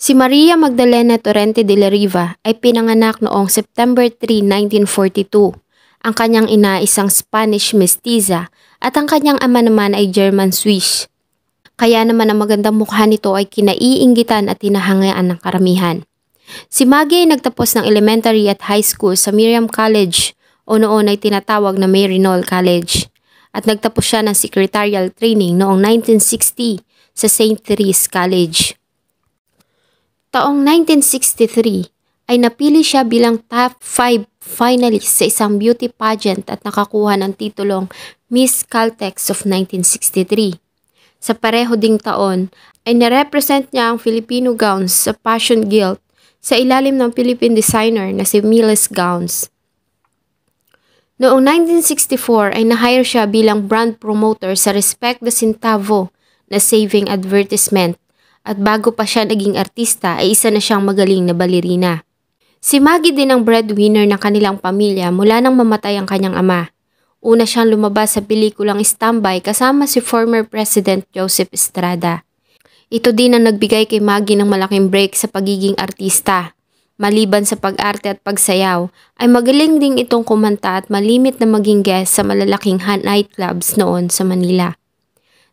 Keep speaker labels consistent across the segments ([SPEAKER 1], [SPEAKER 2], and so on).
[SPEAKER 1] Si Maria Magdalena Torrente de la Riva ay pinanganak noong September 3, 1942. Ang kanyang ina isang Spanish mestiza at ang kanyang ama naman ay German Swiss. Kaya naman ang magandang mukha nito ay kinaiinggitan at hinahangayaan ng karamihan. Si Maggie ay nagtapos ng elementary at high school sa Miriam College o noon ay tinatawag na Marinol College at nagtapos siya ng secretarial training noong 1960 sa St. Therese College. Taong 1963 ay napili siya bilang top 5 finalist sa isang beauty pageant at nakakuha ng titulong Miss Caltex of 1963. Sa pareho ding taon ay narepresent niya ang Filipino gowns sa Passion Guild sa ilalim ng Philippine designer na si Miles Gowns. Noong 1964 ay nahire siya bilang brand promoter sa Respect the Centavo na saving advertisement at bago pa siya naging artista ay isa na siyang magaling na balerina. Si Maggie din ang breadwinner ng kanilang pamilya mula nang mamatay ang kanyang ama. Una siyang lumabas sa pelikulang Standby kasama si former President Joseph Estrada. Ito din ang nagbigay kay Maggie ng malaking break sa pagiging artista. Maliban sa pag-arte at pagsayaw, ay magaling ding itong kumanta at malimit na maging guest sa malalaking Night Clubs noon sa Manila.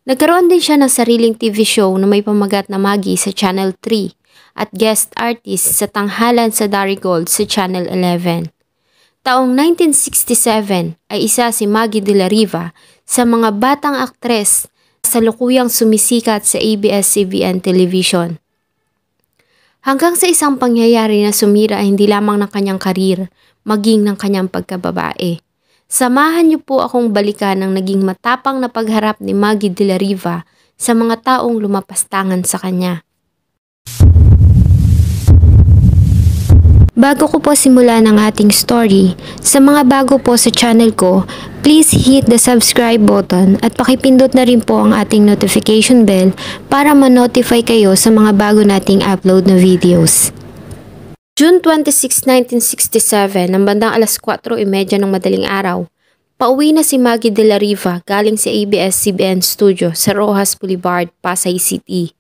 [SPEAKER 1] Nagkaroon din siya ng sariling TV show na may pamagat na Maggie sa Channel 3 at guest artist sa Tanghalan sa Dairy Gold sa Channel 11. Taong 1967 ay isa si Maggie de la Riva sa mga batang aktres sa lukuyang sumisikat sa ABS-CBN Television. Hanggang sa isang pangyayari na sumira ay hindi lamang ng kanyang karir, maging ng kanyang pagkababae. Samahan niyo po akong balikan ang naging matapang na pagharap ni Maggie de la Riva sa mga taong lumapastangan sa kanya. Bago ko po simulan ang ating story, sa mga bago po sa channel ko, please hit the subscribe button at pakipindot na rin po ang ating notification bell para ma-notify kayo sa mga bago nating upload na videos. June 26, 1967, nang bandang alas 4.30 e ng madaling araw, pauwi na si Maggie de la Riva galing sa ABS-CBN studio sa Rojas Boulevard, Pasay City.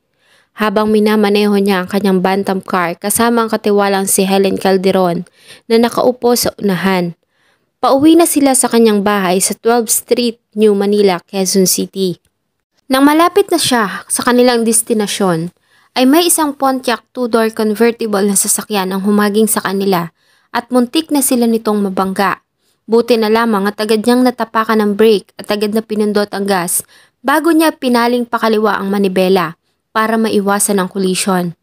[SPEAKER 1] Habang minamaneho niya ang kanyang bantam car kasama ang katiwalang si Helen Calderon na nakaupo sa unahan. Pauwi na sila sa kanyang bahay sa 12th Street, New Manila, Quezon City. Nang malapit na siya sa kanilang destinasyon, ay may isang Pontiac two-door convertible na sasakyan ang humaging sa kanila at muntik na sila nitong mabangga. Buti na lamang at agad niyang natapakan ng brake at agad na pinundot ang gas bago niya pinaling pakaliwa ang manibela para maiwasan ang collision.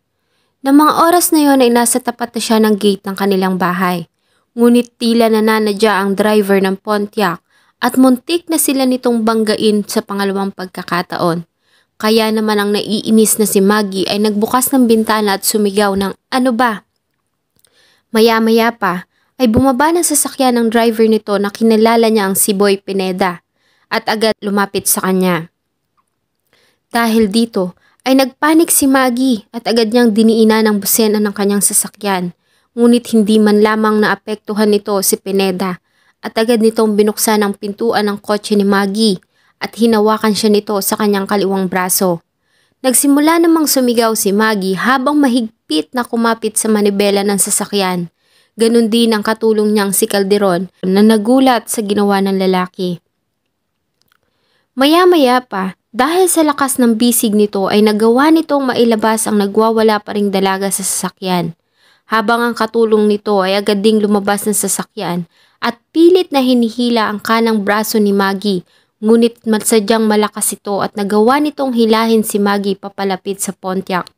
[SPEAKER 1] Nang mga oras na yon ay nasa tapat na siya ng gate ng kanilang bahay. Ngunit tila nananadya ang driver ng Pontiac at muntik na sila nitong banggain sa pangalawang pagkakataon. Kaya naman ang naiinis na si Maggie ay nagbukas ng bintana at sumigaw ng ano ba? Maya-maya pa ay bumaba ng sasakyan ng driver nito na kinalala niya ang si Boy Pineda at agad lumapit sa kanya. Dahil dito ay nagpanik si Maggie at agad niyang diniina ng busena ng kanyang sasakyan ngunit hindi man lamang naapektuhan nito si Pineda at agad nitong binuksan ang pintuan ng kotse ni Maggie at hinawakan siya nito sa kanyang kaliwang braso. Nagsimula namang sumigaw si Maggie habang mahigpit na kumapit sa manibela ng sasakyan. Ganon din ang katulong niyang si Calderon na nagulat sa ginawa ng lalaki. Maya-maya pa, dahil sa lakas ng bisig nito ay nagawa nitong mailabas ang nagwawala pa ring dalaga sa sasakyan. Habang ang katulong nito ay agad ding lumabas ng sasakyan at pilit na hinihila ang kanang braso ni Maggie Ngunit masadyang malakas ito at nagawa nitong hilahin si Maggie papalapit sa Pontiac.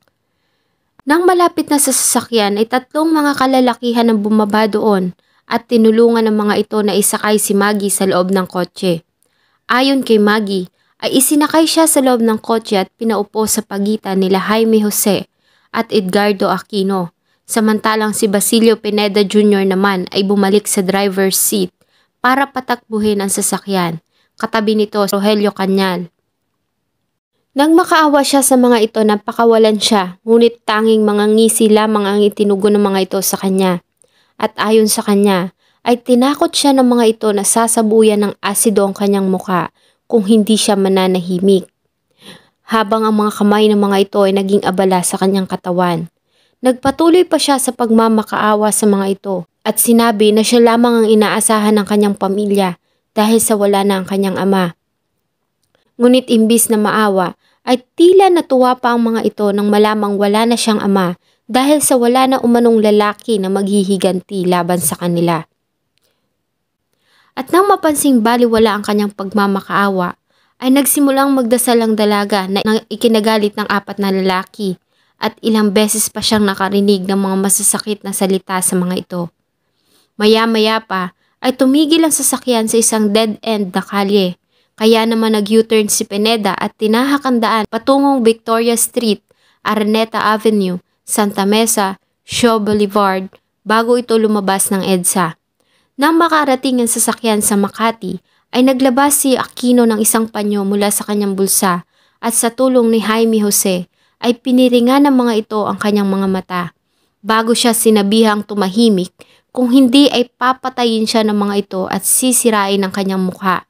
[SPEAKER 1] Nang malapit na sa sasakyan ay tatlong mga kalalakihan ang bumaba doon at tinulungan ng mga ito na isakay si Maggie sa loob ng kotse. Ayon kay Maggie, ay isinakay siya sa loob ng kotse at pinaupo sa pagitan nila Jaime Jose at Edgardo Aquino. Samantalang si Basilio Pineda Jr. naman ay bumalik sa driver's seat para patakbuhin ang sasakyan. Katabi nito Rogelio Kanyan. Nang makaawa siya sa mga ito, napakawalan siya, ngunit tanging mga ngisi lamang ang itinugo ng mga ito sa kanya. At ayon sa kanya, ay tinakot siya ng mga ito na sasabuyan ng asido ang kanyang muka kung hindi siya mananahimik. Habang ang mga kamay ng mga ito ay naging abala sa kanyang katawan. Nagpatuloy pa siya sa pagmamakaawa sa mga ito at sinabi na siya lamang ang inaasahan ng kanyang pamilya dahil sa wala na ang kanyang ama. Ngunit imbis na maawa, ay tila natuwa pa ang mga ito nang malamang wala na siyang ama dahil sa wala na umanong lalaki na maghihiganti laban sa kanila. At nang mapansing baliwala ang kanyang pagmamakaawa, ay nagsimulang magdasal ang dalaga na ikinagalit ng apat na lalaki at ilang beses pa siyang nakarinig ng mga masasakit na salita sa mga ito. Maya-maya pa ay tumigil ang sasakyan sa isang dead-end na kalye. Kaya naman nag-U-turn si Pineda at tinahak ang daan patungong Victoria Street, Araneta Avenue, Santa Mesa, Shaw Boulevard bago ito lumabas ng EDSA. Nang makarating ang sasakyan sa Makati, ay naglabas si Aquino ng isang panyo mula sa kanyang bulsa at sa tulong ni Jaime Jose ay piniringan ng mga ito ang kanyang mga mata. Bago siya sinabihang tumahimik kung hindi ay papatayin siya ng mga ito at sisirain ang kanyang mukha.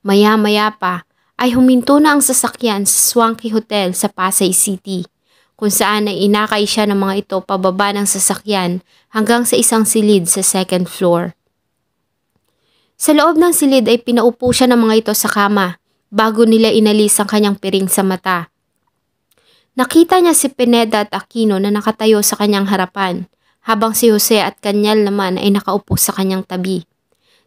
[SPEAKER 1] Maya-maya pa ay huminto na ang sasakyan sa Swanky Hotel sa Pasay City kung saan ay inakay siya ng mga ito pababa ng sasakyan hanggang sa isang silid sa second floor. Sa loob ng silid ay pinaupo siya ng mga ito sa kama bago nila inalis ang kanyang piring sa mata. Nakita niya si Pineda at Aquino na nakatayo sa kanyang harapan habang si Jose at kanyal naman ay nakaupo sa kanyang tabi.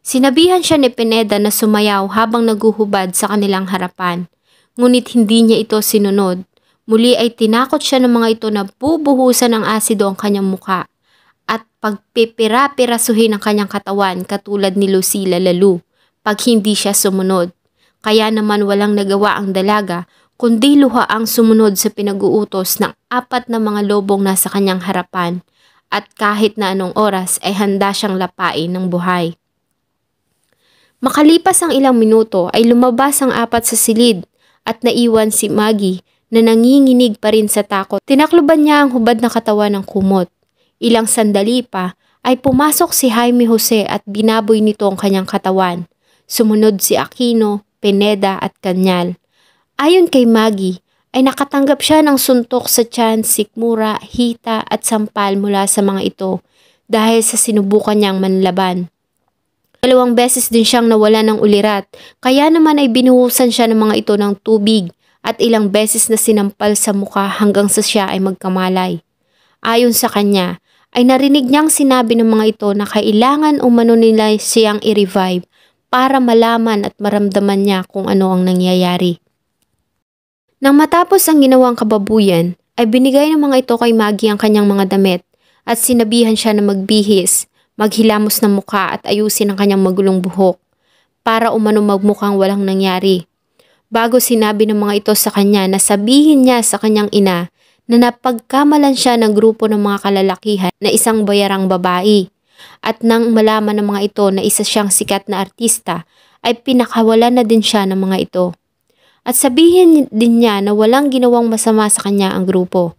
[SPEAKER 1] Sinabihan siya ni Pineda na sumayaw habang naguhubad sa kanilang harapan, ngunit hindi niya ito sinunod. Muli ay tinakot siya ng mga ito na bubuhusan ng asido ang kanyang muka at pagpipira-pirasuhin ang kanyang katawan katulad ni Lucila Lalu pag hindi siya sumunod. Kaya naman walang nagawa ang dalaga kundi luha ang sumunod sa pinag-uutos ng apat na mga lobong nasa kanyang harapan at kahit na anong oras ay handa siyang lapain ng buhay. Makalipas ang ilang minuto ay lumabas ang apat sa silid at naiwan si Maggie na nanginginig pa rin sa takot. Tinakloban niya ang hubad na katawan ng kumot. Ilang sandali pa ay pumasok si Jaime Jose at binaboy nito ang kanyang katawan. Sumunod si Aquino, Pineda at Kanyal. Ayon kay Maggie, ay nakatanggap siya ng suntok sa tiyan, sikmura, hita at sampal mula sa mga ito dahil sa sinubukan niyang manlaban. Dalawang beses din siyang nawala ng ulirat kaya naman ay binuhusan siya ng mga ito ng tubig at ilang beses na sinampal sa mukha hanggang sa siya ay magkamalay. Ayon sa kanya, ay narinig niyang sinabi ng mga ito na kailangan umano nila siyang i-revive para malaman at maramdaman niya kung ano ang nangyayari. Nang matapos ang ginawang kababuyan, ay binigay ng mga ito kay Maggie ang kanyang mga damit at sinabihan siya na magbihis, maghilamos ng muka at ayusin ang kanyang magulong buhok para umano magmukhang walang nangyari. Bago sinabi ng mga ito sa kanya na sabihin niya sa kanyang ina na napagkamalan siya ng grupo ng mga kalalakihan na isang bayarang babae. At nang malaman ng mga ito na isa siyang sikat na artista, ay pinakawalan na din siya ng mga ito at sabihin din niya na walang ginawang masama sa kanya ang grupo.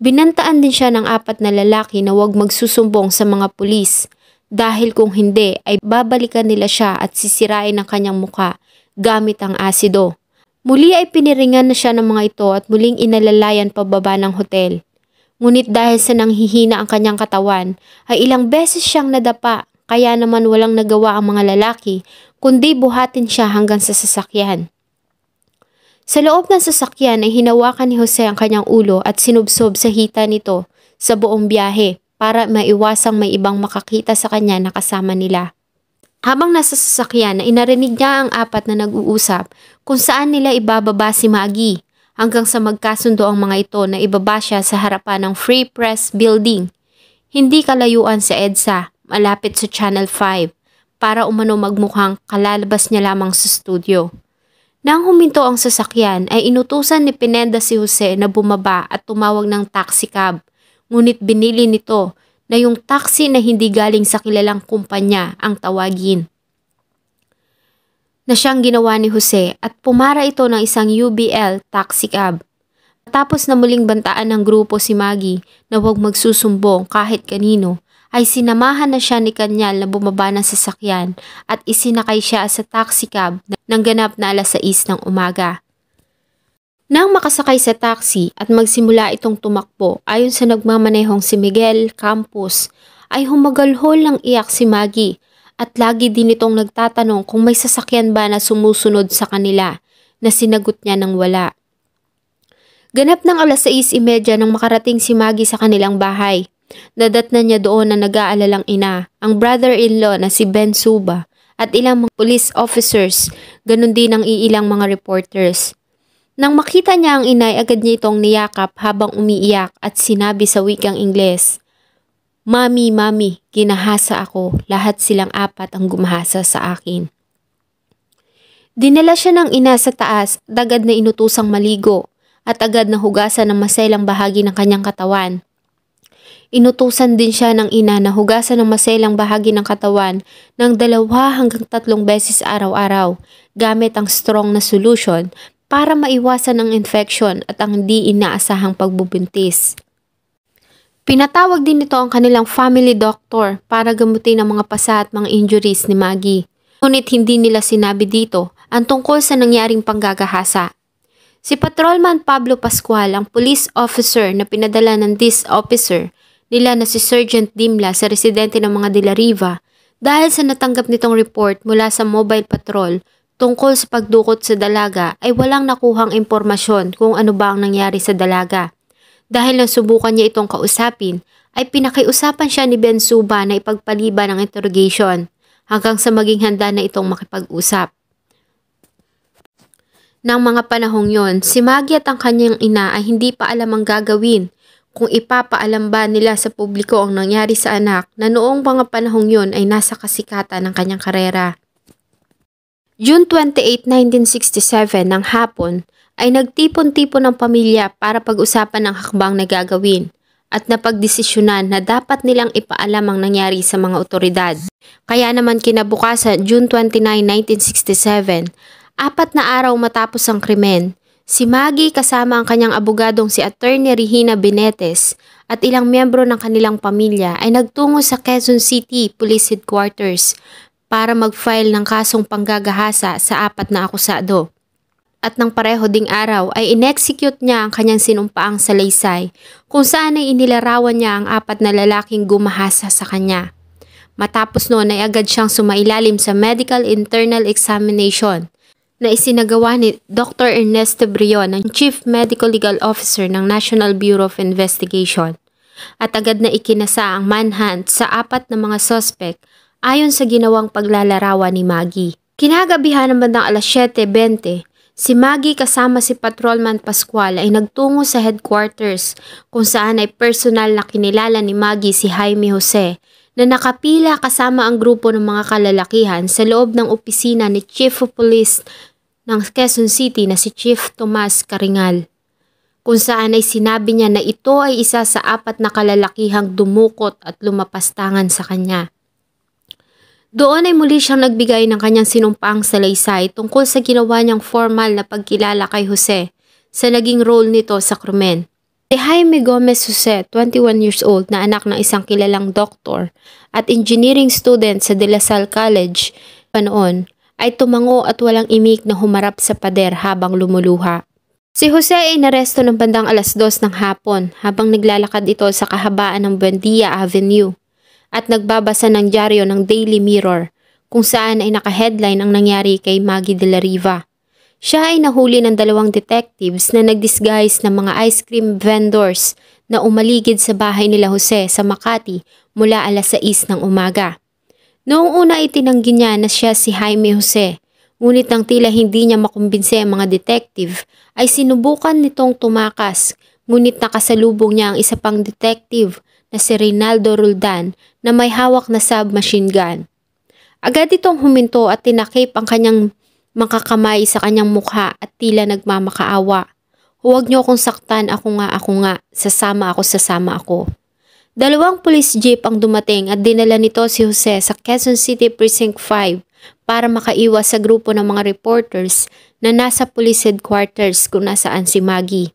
[SPEAKER 1] Binantaan din siya ng apat na lalaki na huwag magsusumbong sa mga pulis dahil kung hindi ay babalikan nila siya at sisirain ang kanyang muka gamit ang asido. Muli ay piniringan na siya ng mga ito at muling inalalayan pababa ng hotel. Ngunit dahil sa nanghihina ang kanyang katawan, ay ilang beses siyang nadapa kaya naman walang nagawa ang mga lalaki kundi buhatin siya hanggang sa sasakyan. Sa loob ng sasakyan ay hinawakan ni Jose ang kanyang ulo at sinubsob sa hita nito sa buong biyahe para maiwasang may ibang makakita sa kanya na kasama nila. Habang nasa sasakyan ay narinig niya ang apat na nag-uusap kung saan nila ibababa si Maggie hanggang sa magkasundo ang mga ito na ibaba siya sa harapan ng Free Press Building. Hindi kalayuan sa EDSA, malapit sa Channel 5, para umano magmukhang kalalabas niya lamang sa studio. Nang huminto ang sasakyan ay inutusan ni Pineda si Jose na bumaba at tumawag ng taxi cab. Ngunit binili nito na yung taxi na hindi galing sa kilalang kumpanya ang tawagin. Na siyang ginawa ni Jose at pumara ito ng isang UBL taxi cab. Matapos na muling bantaan ng grupo si Maggie na huwag magsusumbong kahit kanino ay sinamahan na siya ni Kanyal na bumaba ng sasakyan at isinakay siya sa taxi cab ng ganap na alas 6 ng umaga. Nang makasakay sa taxi at magsimula itong tumakbo ayon sa nagmamanehong si Miguel Campos ay humagalhol ng iyak si Maggie at lagi din itong nagtatanong kung may sasakyan ba na sumusunod sa kanila na sinagot niya ng wala. Ganap ng alas 6.30 nang makarating si Maggie sa kanilang bahay na niya doon ang nag-aalalang ina, ang brother-in-law na si Ben Suba at ilang mga police officers, ganun din ang iilang mga reporters. Nang makita niya ang inay, agad niya itong niyakap habang umiiyak at sinabi sa wikang Ingles, Mami, mami, ginahasa ako. Lahat silang apat ang gumahasa sa akin. Dinala siya ng ina sa taas, dagad na inutusang maligo at agad na hugasan ng maselang bahagi ng kanyang katawan. Inutusan din siya ng ina na hugasan ng maselang bahagi ng katawan ng dalawa hanggang tatlong beses araw-araw gamit ang strong na solution para maiwasan ang infection at ang di inaasahang pagbubuntis. Pinatawag din nito ang kanilang family doctor para gamutin ang mga pasa at mga injuries ni Maggie. Ngunit hindi nila sinabi dito ang tungkol sa nangyaring panggagahasa. Si Patrolman Pablo Pascual ang police officer na pinadala ng this officer nila na si Sergeant Dimla sa residente ng mga De Riva dahil sa natanggap nitong report mula sa Mobile Patrol tungkol sa pagdukot sa dalaga ay walang nakuhang impormasyon kung ano ba ang nangyari sa dalaga. Dahil nasubukan niya itong kausapin, ay pinakiusapan siya ni Ben Suba na ipagpaliba ang interrogation hanggang sa maging handa na itong makipag-usap. Nang mga panahong yon, si Maggie at ang kanyang ina ay hindi pa alam ang gagawin kung ipapaalam ba nila sa publiko ang nangyari sa anak na noong mga panahong yon ay nasa kasikatan ng kanyang karera. June 28, 1967 ng hapon ay nagtipon-tipon ng pamilya para pag-usapan ang hakbang na gagawin at napagdesisyonan na dapat nilang ipaalam ang nangyari sa mga otoridad. Kaya naman kinabukasan June 29, 1967, apat na araw matapos ang krimen, Si Maggie kasama ang kanyang abogadong si Attorney Regina Benetes at ilang miyembro ng kanilang pamilya ay nagtungo sa Quezon City Police Headquarters para mag-file ng kasong panggagahasa sa apat na akusado. At ng pareho ding araw ay inexecute niya ang kanyang sinumpaang salaysay kung saan ay inilarawan niya ang apat na lalaking gumahasa sa kanya. Matapos noon ay agad siyang sumailalim sa medical internal examination – na isinagawa ni Dr. Ernesto Brion, ang Chief Medical Legal Officer ng National Bureau of Investigation. At agad na ikinasa ang manhunt sa apat na mga sospek ayon sa ginawang paglalarawan ni Maggie. Kinagabihan ng bandang alas 7.20, si Maggie kasama si Patrolman Pascual ay nagtungo sa headquarters kung saan ay personal na kinilala ni Maggie si Jaime Jose na nakapila kasama ang grupo ng mga kalalakihan sa loob ng opisina ni Chief of Police ng Quezon City na si Chief Tomas Karingal. Kung saan ay sinabi niya na ito ay isa sa apat na kalalakihang dumukot at lumapastangan sa kanya. Doon ay muli siyang nagbigay ng kanyang sinumpaang salaysay tungkol sa ginawa niyang formal na pagkilala kay Jose sa naging role nito sa krimen. Si Jaime Gomez Jose, 21 years old na anak ng isang kilalang doktor at engineering student sa De La Salle College pa noon, ay tumango at walang imik na humarap sa pader habang lumuluha. Si Jose ay naresto ng bandang alas dos ng hapon habang naglalakad ito sa kahabaan ng Buendia Avenue at nagbabasa ng dyaryo ng Daily Mirror kung saan ay naka-headline ang nangyari kay Maggie de la Riva. Siya ay nahuli ng dalawang detectives na nagdisguise ng mga ice cream vendors na umaligid sa bahay nila Jose sa Makati mula alas 6 ng umaga. Noong una ay tinanggi niya na siya si Jaime Jose, ngunit nang tila hindi niya makumbinse ang mga detective ay sinubukan nitong tumakas ngunit nakasalubong niya ang isa pang detective na si Reynaldo Roldan na may hawak na submachine gun. Agad itong huminto at tinakip ang kanyang makakamay sa kanyang mukha at tila nagmamakaawa. Huwag niyo akong saktan, ako nga, ako nga, sasama ako, sasama ako. Dalawang police jeep ang dumating at dinala nito si Jose sa Quezon City Precinct 5 para makaiwas sa grupo ng mga reporters na nasa police headquarters kung nasaan si Maggie.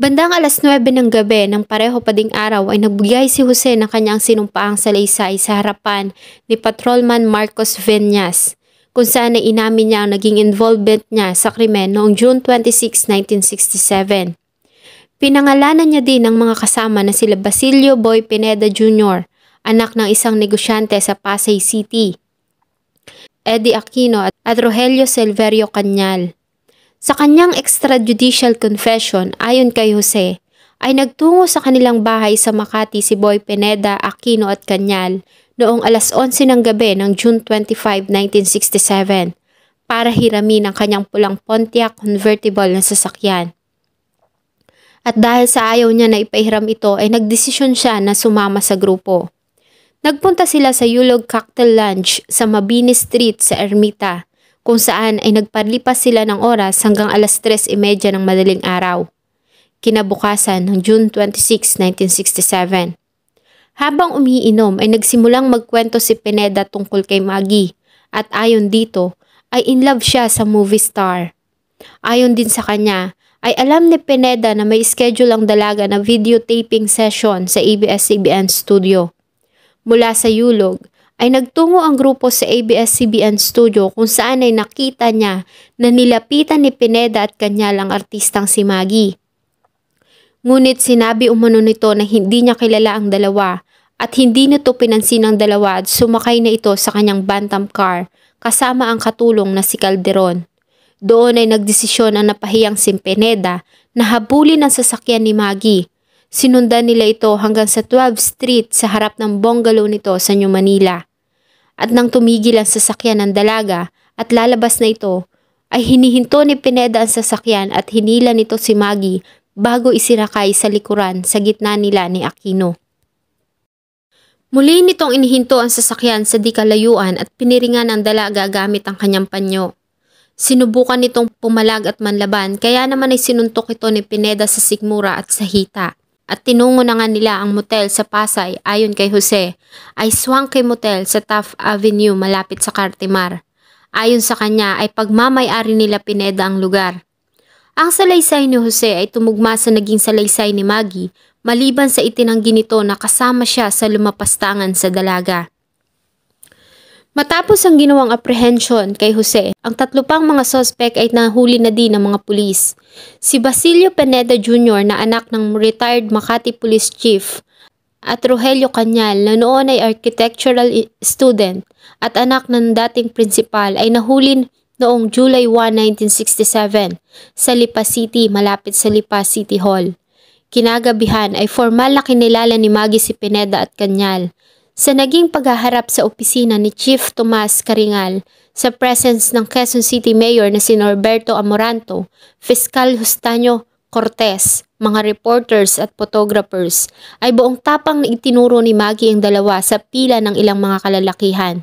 [SPEAKER 1] Bandang alas 9 ng gabi ng pareho pa ding araw ay nagbigay si Jose ng kanyang sinumpaang salaysay sa harapan ni Patrolman Marcos Venyas kung saan ay inamin niya ang naging involvement niya sa krimen noong June 26, 1967. Pinangalanan niya din ang mga kasama na sila Basilio Boy Pineda Jr., anak ng isang negosyante sa Pasay City, Eddie Aquino at Rogelio Silverio Canyal. Sa kanyang extrajudicial confession, ayon kay Jose, ay nagtungo sa kanilang bahay sa Makati si Boy Pineda, Aquino at Canyal noong alas 11 ng gabi ng June 25, 1967 para hiramin ang kanyang pulang Pontiac convertible na sasakyan. At dahil sa ayaw niya na ipahiram ito ay nagdesisyon siya na sumama sa grupo. Nagpunta sila sa Yulog Cocktail Lunch sa Mabini Street sa Ermita kung saan ay nagpalipas sila ng oras hanggang alas 3.30 e ng madaling araw. Kinabukasan ng June 26, 1967. Habang umiinom ay nagsimulang magkwento si Pineda tungkol kay Maggie at ayon dito ay in love siya sa movie star. Ayon din sa kanya ay alam ni Pineda na may schedule ang dalaga na videotaping session sa ABS-CBN studio. Mula sa Yulog ay nagtungo ang grupo sa ABS-CBN studio kung saan ay nakita niya na nilapitan ni Pineda at kanya lang artistang si Maggie. Ngunit sinabi umano nito na hindi niya kilala ang dalawa at hindi nito pinansin ng dalawa at sumakay na ito sa kanyang bantam car kasama ang katulong na si Calderon. Doon ay nagdesisyon ang napahiyang si Pineda na habulin ang sasakyan ni Maggie. Sinundan nila ito hanggang sa 12th Street sa harap ng bungalow nito sa New Manila. At nang tumigil ang sasakyan ng dalaga at lalabas na ito, ay hinihinto ni Pineda ang sasakyan at hinila nito si Maggie bago isirakay sa likuran sa gitna nila ni Aquino. Muli nitong inihinto ang sasakyan sa di kalayuan at piniringan ng dalaga gamit ang kanyang panyo. Sinubukan nitong pumalag at manlaban kaya naman ay sinuntok ito ni Pineda sa Sigmura at sa Hita. At tinungo na nga nila ang motel sa Pasay ayon kay Jose ay swang kay Motel sa Taft Avenue malapit sa Cartimar. Ayon sa kanya ay pagmamayari nila Pineda ang lugar. Ang salaysay ni Jose ay tumugma sa naging salaysay ni Maggie maliban sa itinanggi nito na kasama siya sa lumapastangan sa dalaga. Matapos ang ginawang apprehension kay Jose, ang tatlo pang mga sospek ay nahuli na din ng mga pulis. Si Basilio Peneda Jr. na anak ng retired Makati Police Chief at Rogelio Canyal na noon ay architectural student at anak ng dating principal ay nahulin noong July 1, 1967 sa Lipa City malapit sa Lipa City Hall. Kinagabihan ay formal na kinilala ni Maggie si Pineda at Kanyal sa naging paghaharap sa opisina ni Chief Tomas Karingal sa presence ng Quezon City Mayor na si Norberto Amoranto, Fiscal Hustanyo Cortez, mga reporters at photographers ay buong tapang na itinuro ni Maggie ang dalawa sa pila ng ilang mga kalalakihan.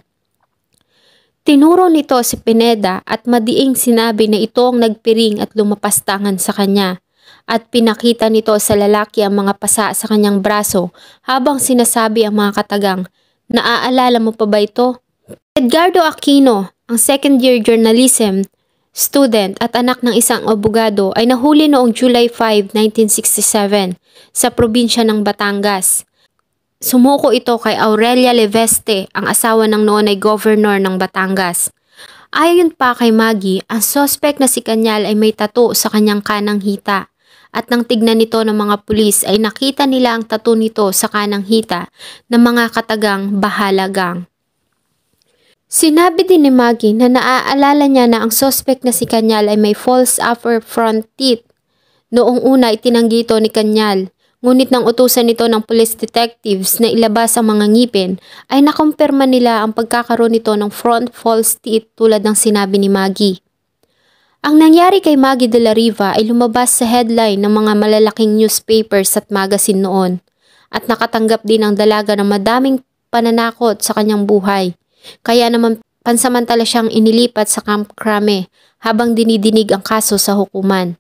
[SPEAKER 1] Tinuro nito si Pineda at madiing sinabi na ito ang nagpiring at lumapastangan sa kanya at pinakita nito sa lalaki ang mga pasa sa kanyang braso habang sinasabi ang mga katagang, Naaalala mo pa ba ito? Edgardo Aquino, ang second year journalism student at anak ng isang abogado ay nahuli noong July 5, 1967 sa probinsya ng Batangas. Sumuko ito kay Aurelia Leveste, ang asawa ng noon ay governor ng Batangas. Ayon pa kay Maggie, ang sospek na si Kanyal ay may tato sa kanyang kanang hita at nang tignan nito ng mga pulis ay nakita nila ang tato nito sa kanang hita ng mga katagang bahalagang. Sinabi din ni Maggie na naaalala niya na ang suspect na si Kanyal ay may false upper front teeth. Noong una itinanggi ito ni Kanyal, ngunit nang utusan nito ng police detectives na ilabas ang mga ngipin, ay nakumpirma nila ang pagkakaroon nito ng front false teeth tulad ng sinabi ni Maggie. Ang nangyari kay Maggie de la Riva ay lumabas sa headline ng mga malalaking newspapers at magazine noon at nakatanggap din ang dalaga ng madaming pananakot sa kanyang buhay. Kaya naman pansamantala siyang inilipat sa Camp Crame habang dinidinig ang kaso sa hukuman.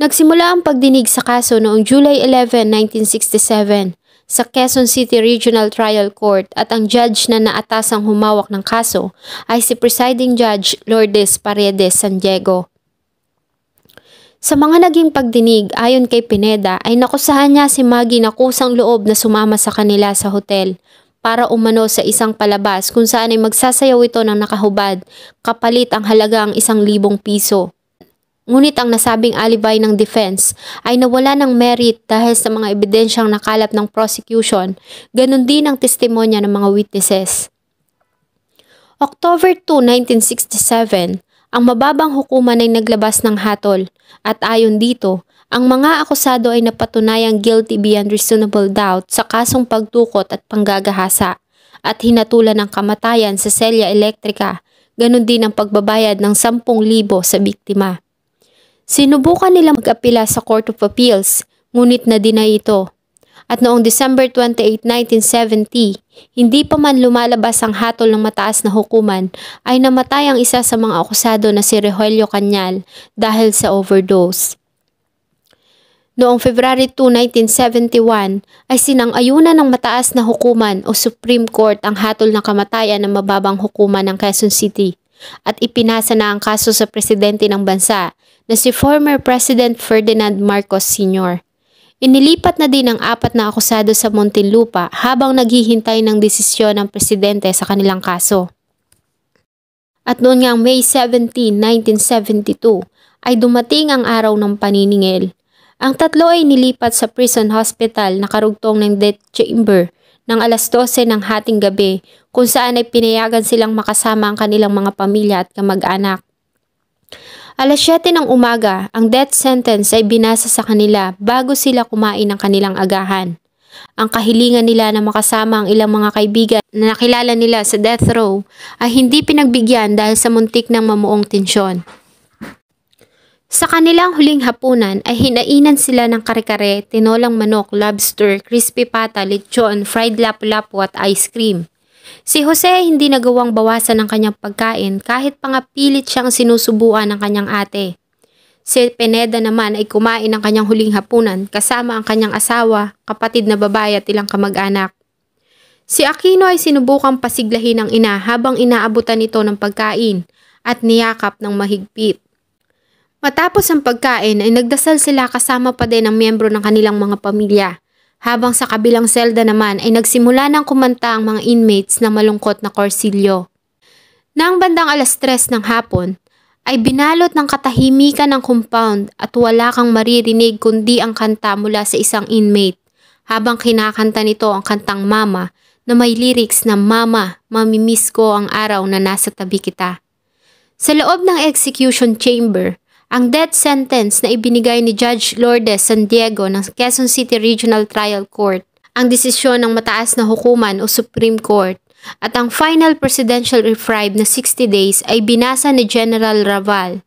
[SPEAKER 1] Nagsimula ang pagdinig sa kaso noong July 11, 1967 sa Quezon City Regional Trial Court at ang judge na naatasang humawak ng kaso ay si Presiding Judge Lourdes Paredes San Diego. Sa mga naging pagdinig ayon kay Pineda ay nakusahan niya si Maggie na kusang loob na sumama sa kanila sa hotel para umano sa isang palabas kung saan ay magsasayaw ito ng nakahubad kapalit ang halagang isang libong piso. Ngunit ang nasabing alibi ng defense ay nawala ng merit dahil sa mga ebidensyang nakalap ng prosecution, ganun din ang testimonya ng mga witnesses. October 2, 1967, ang mababang hukuman ay naglabas ng hatol at ayon dito, ang mga akusado ay napatunayang guilty beyond reasonable doubt sa kasong pagtukot at panggagahasa at hinatulan ng kamatayan sa selya elektrika, ganun din ang pagbabayad ng 10,000 sa biktima. Sinubukan nila mag-apila sa Court of Appeals, ngunit na deny ito. At noong December 28, 1970, hindi pa man lumalabas ang hatol ng mataas na hukuman, ay namatay ang isa sa mga akusado na si Rejoelio Canyal dahil sa overdose. Noong February 2, 1971, ay sinang-ayuna ng mataas na hukuman o Supreme Court ang hatol ng kamatayan ng mababang hukuman ng Quezon City at ipinasa na ang kaso sa presidente ng bansa na si former President Ferdinand Marcos Sr. Inilipat na din ang apat na akusado sa Muntinlupa habang naghihintay ng desisyon ng presidente sa kanilang kaso. At noon ngang May 17, 1972 ay dumating ang araw ng paniningil. Ang tatlo ay nilipat sa prison hospital na karugtong ng death chamber ng alas 12 ng hating gabi kung saan ay pinayagan silang makasama ang kanilang mga pamilya at kamag-anak. Alas 7 ng umaga, ang death sentence ay binasa sa kanila bago sila kumain ng kanilang agahan. Ang kahilingan nila na makasama ang ilang mga kaibigan na nakilala nila sa death row ay hindi pinagbigyan dahil sa muntik ng mamuong tensyon. Sa kanilang huling hapunan ay hinainan sila ng kare-kare, tinolang manok, lobster, crispy pata, lechon, fried lapu-lapu at ice cream. Si Jose hindi nagawang bawasan ng kanyang pagkain kahit pangapilit siyang sinusubuan ng kanyang ate. Si Pineda naman ay kumain ng kanyang huling hapunan kasama ang kanyang asawa, kapatid na babae at ilang kamag-anak. Si Aquino ay sinubukang pasiglahin ang ina habang inaabutan ito ng pagkain at niyakap ng mahigpit. Matapos ang pagkain ay nagdasal sila kasama pa din ang miyembro ng kanilang mga pamilya. Habang sa kabilang selda naman ay nagsimula ng kumanta ang mga inmates ng malungkot na korsilyo. Nang bandang alas tres ng hapon, ay binalot ng katahimikan ng compound at wala kang maririnig kundi ang kanta mula sa isang inmate habang kinakanta nito ang kantang Mama na may lyrics na Mama, mamimiss ko ang araw na nasa tabi kita. Sa loob ng execution chamber, ang death sentence na ibinigay ni Judge Lourdes San Diego ng Quezon City Regional Trial Court, ang desisyon ng mataas na hukuman o Supreme Court, at ang final presidential reprieve na 60 days ay binasa ni General Raval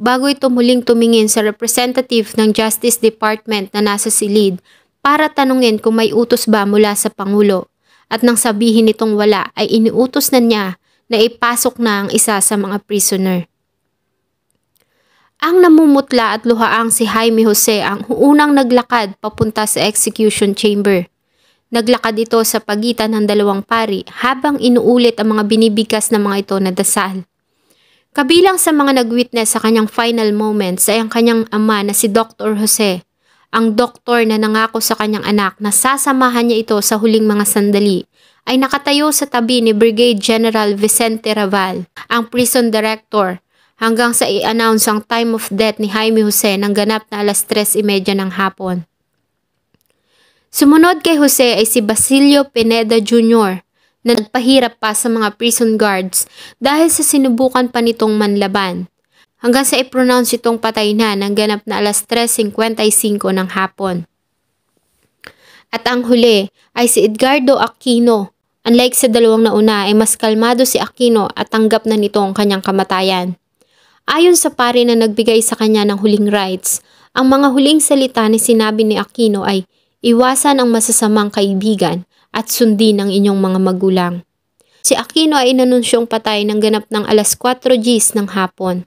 [SPEAKER 1] bago ito muling tumingin sa representative ng Justice Department na nasa silid para tanungin kung may utos ba mula sa Pangulo. At nang sabihin itong wala ay iniutos na niya na ipasok na ang isa sa mga prisoner. Ang namumutla at luhaang si Jaime Jose ang unang naglakad papunta sa execution chamber. Naglakad ito sa pagitan ng dalawang pari habang inuulit ang mga binibigkas ng mga ito na dasal. Kabilang sa mga nag-witness sa kanyang final moments ay ang kanyang ama na si Dr. Jose, ang doktor na nangako sa kanyang anak na sasamahan niya ito sa huling mga sandali ay nakatayo sa tabi ni Brigade General Vicente Raval, ang prison director hanggang sa i-announce ang time of death ni Jaime Jose ng ganap na alas 3.30 ng hapon. Sumunod kay Jose ay si Basilio Pineda Jr. na nagpahirap pa sa mga prison guards dahil sa sinubukan pa nitong manlaban. Hanggang sa i-pronounce itong patay na ng ganap na alas 3.55 ng hapon. At ang huli ay si Edgardo Aquino Unlike sa dalawang nauna ay mas kalmado si Aquino at tanggap na nito ang kanyang kamatayan. Ayon sa pare na nagbigay sa kanya ng huling rights, ang mga huling salita ni sinabi ni Aquino ay iwasan ang masasamang kaibigan at sundin ang inyong mga magulang. Si Aquino ay inanunsyong patay ng ganap ng alas 4 ng hapon.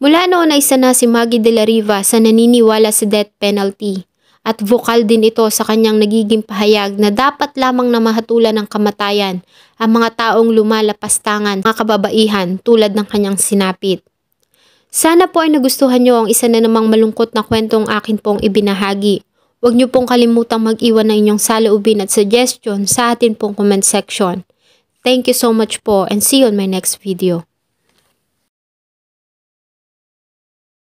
[SPEAKER 1] Mula noon ay isa na si Maggie de la Riva sa naniniwala sa death penalty at vokal din ito sa kanyang nagiging pahayag na dapat lamang na mahatulan ng kamatayan ang mga taong lumalapastangan mga kababaihan tulad ng kanyang sinapit. Sana po ay nagustuhan nyo ang isa na namang malungkot na kwentong akin pong ibinahagi. Huwag nyo pong kalimutang mag-iwan ng inyong saloobin at suggestion sa atin pong comment section. Thank you so much po and see you on my next video.